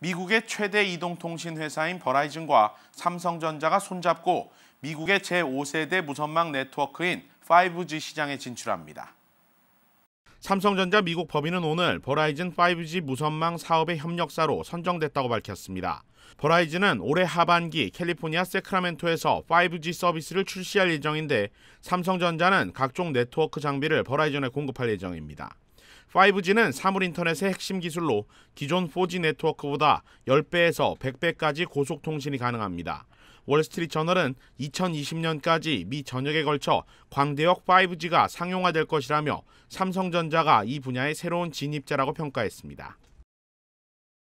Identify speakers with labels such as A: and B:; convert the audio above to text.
A: 미국의 최대 이동통신 회사인 버라이즌과 삼성전자가 손잡고 미국의 제5세대 무선망 네트워크인 5G 시장에 진출합니다. 삼성전자 미국 법인은 오늘 버라이즌 5G 무선망 사업의 협력사로 선정됐다고 밝혔습니다. 버라이즌은 올해 하반기 캘리포니아 세크라멘토에서 5G 서비스를 출시할 예정인데 삼성전자는 각종 네트워크 장비를 버라이즌에 공급할 예정입니다. 5G는 사물 인터넷의 핵심 기술로 기존 4G 네트워크보다 10배에서 100배까지 고속 통신이 가능합니다. 월스트리트 저널은 2020년까지 미 전역에 걸쳐 광대역 5G가 상용화될 것이라며 삼성전자가 이 분야의 새로운 진입자라고 평가했습니다.